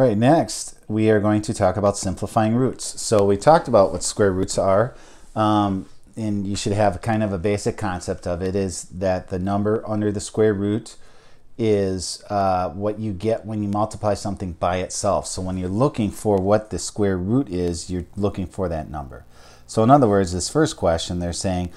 All right, next we are going to talk about simplifying roots. So we talked about what square roots are, um, and you should have kind of a basic concept of it is that the number under the square root is uh, what you get when you multiply something by itself. So when you're looking for what the square root is, you're looking for that number. So in other words, this first question, they're saying,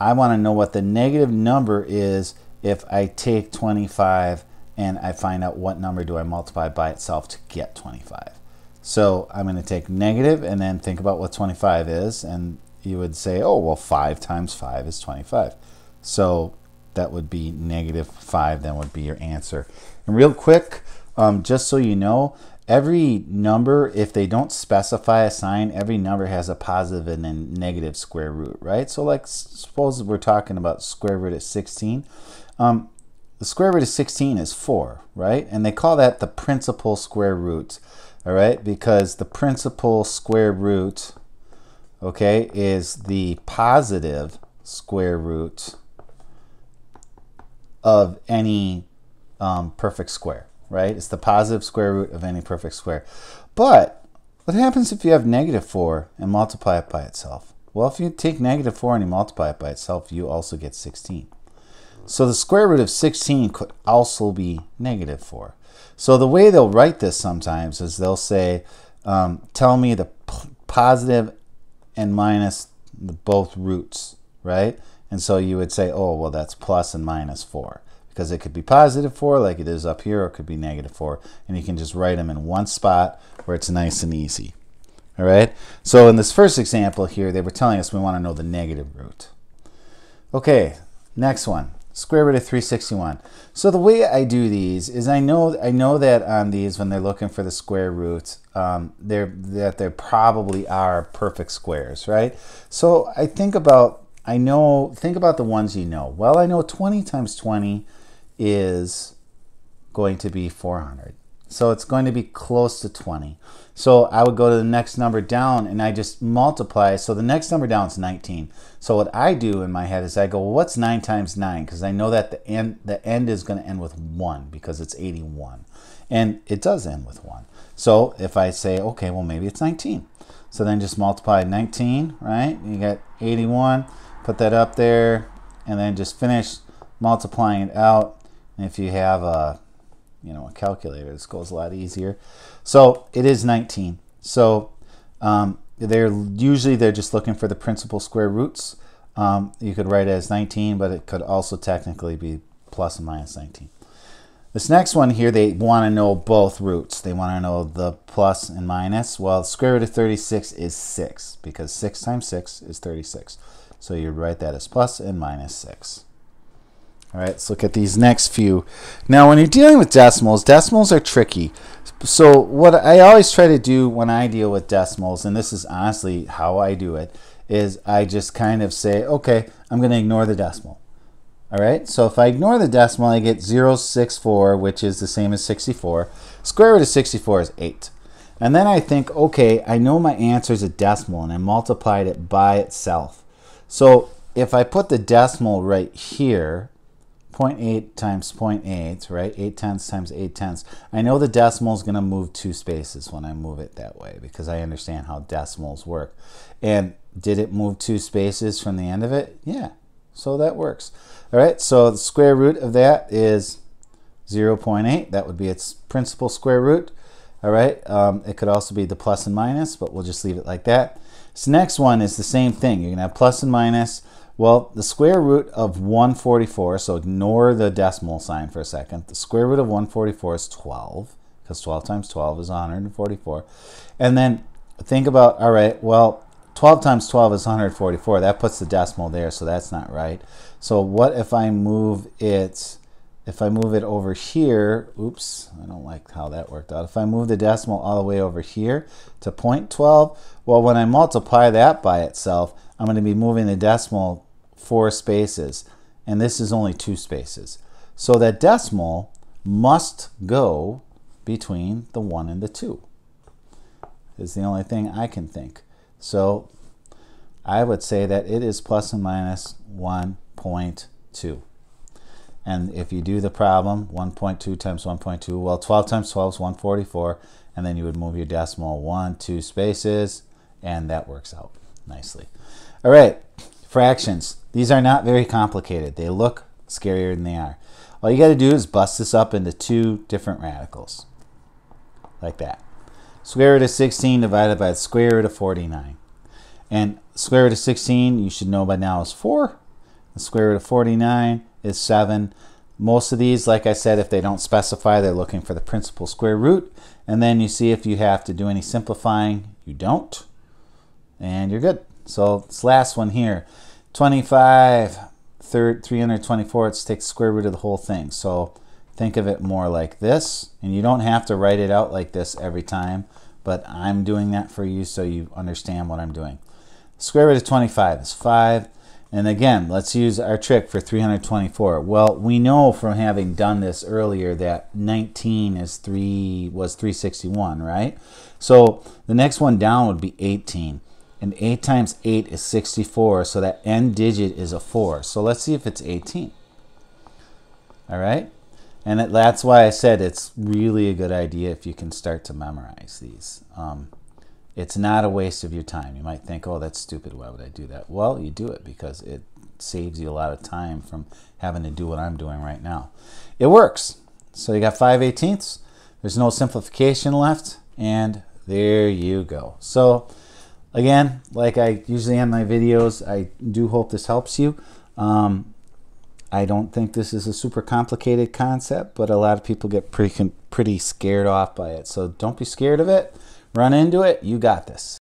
I want to know what the negative number is if I take 25 and I find out what number do I multiply by itself to get 25. So I'm going to take negative and then think about what 25 is, and you would say, oh, well, 5 times 5 is 25. So that would be negative 5, then would be your answer. And real quick, um, just so you know, every number, if they don't specify a sign, every number has a positive and a negative square root, right? So like suppose we're talking about square root of 16. Um, the square root of 16 is 4, right? And they call that the principal square root, all right? Because the principal square root, okay, is the positive square root of any um, perfect square, right? It's the positive square root of any perfect square. But what happens if you have negative 4 and multiply it by itself? Well, if you take negative 4 and you multiply it by itself, you also get 16. So the square root of 16 could also be negative 4. So the way they'll write this sometimes is they'll say, um, tell me the positive and minus both roots, right? And so you would say, oh, well, that's plus and minus 4 because it could be positive 4 like it is up here or it could be negative 4. And you can just write them in one spot where it's nice and easy. All right, so in this first example here, they were telling us we want to know the negative root. Okay, next one square root of 361. So the way I do these is I know I know that on um, these when they're looking for the square roots, um, they're, that there probably are perfect squares, right? So I think about I know think about the ones you know. Well, I know 20 times 20 is going to be 400. So it's going to be close to 20. So I would go to the next number down and I just multiply. So the next number down is 19. So what I do in my head is I go, well, what's 9 times 9? Because I know that the end, the end is going to end with 1 because it's 81. And it does end with 1. So if I say, okay, well, maybe it's 19. So then just multiply 19, right? You got 81. Put that up there and then just finish multiplying it out. And if you have a you know, a calculator. This goes a lot easier. So it is 19. So um, they're usually they're just looking for the principal square roots. Um, you could write it as 19, but it could also technically be plus and minus 19. This next one here, they want to know both roots. They want to know the plus and minus. Well, square root of 36 is 6, because 6 times 6 is 36. So you write that as plus and minus 6. All right, let's look at these next few. Now, when you're dealing with decimals, decimals are tricky. So what I always try to do when I deal with decimals, and this is honestly how I do it, is I just kind of say, okay, I'm going to ignore the decimal. All right, so if I ignore the decimal, I get 064, which is the same as 64. Square root of 64 is 8. And then I think, okay, I know my answer is a decimal, and I multiplied it by itself. So if I put the decimal right here, 0.8 times 0.8, right? 8 tenths times 8 tenths. I know the decimal is going to move two spaces when I move it that way because I understand how decimals work. And did it move two spaces from the end of it? Yeah, so that works. All right, so the square root of that is 0.8. That would be its principal square root. All right, um, it could also be the plus and minus, but we'll just leave it like that. So next one is the same thing. You're gonna have plus and minus. Well, the square root of 144, so ignore the decimal sign for a second. The square root of 144 is 12, because 12 times 12 is 144. And then think about, all right, well, 12 times 12 is 144. That puts the decimal there, so that's not right. So what if I move it if I move it over here, oops, I don't like how that worked out. If I move the decimal all the way over here to 0.12, well, when I multiply that by itself, I'm going to be moving the decimal four spaces, and this is only two spaces. So that decimal must go between the 1 and the 2 is the only thing I can think. So I would say that it is plus and minus 1.2. And if you do the problem, 1.2 times 1.2, well, 12 times 12 is 144. And then you would move your decimal one, two spaces, and that works out nicely. All right, fractions. These are not very complicated. They look scarier than they are. All you got to do is bust this up into two different radicals, like that. Square root of 16 divided by the square root of 49. And square root of 16, you should know by now, is 4. The square root of 49 is 7. Most of these, like I said, if they don't specify, they're looking for the principal square root. And then you see if you have to do any simplifying. You don't. And you're good. So this last one here, 25, 324, it's take square root of the whole thing. So think of it more like this. And you don't have to write it out like this every time, but I'm doing that for you so you understand what I'm doing. Square root of 25 is 5. And again, let's use our trick for 324. Well, we know from having done this earlier that 19 is 3 was 361, right? So the next one down would be 18. And 8 times 8 is 64, so that end digit is a 4. So let's see if it's 18. All right? And it, that's why I said it's really a good idea if you can start to memorize these. Um, it's not a waste of your time. You might think, oh, that's stupid. Why would I do that? Well, you do it because it saves you a lot of time from having to do what I'm doing right now. It works. So you got 5 18ths. There's no simplification left. And there you go. So again, like I usually end my videos, I do hope this helps you. Um, I don't think this is a super complicated concept, but a lot of people get pretty, pretty scared off by it. So don't be scared of it run into it, you got this.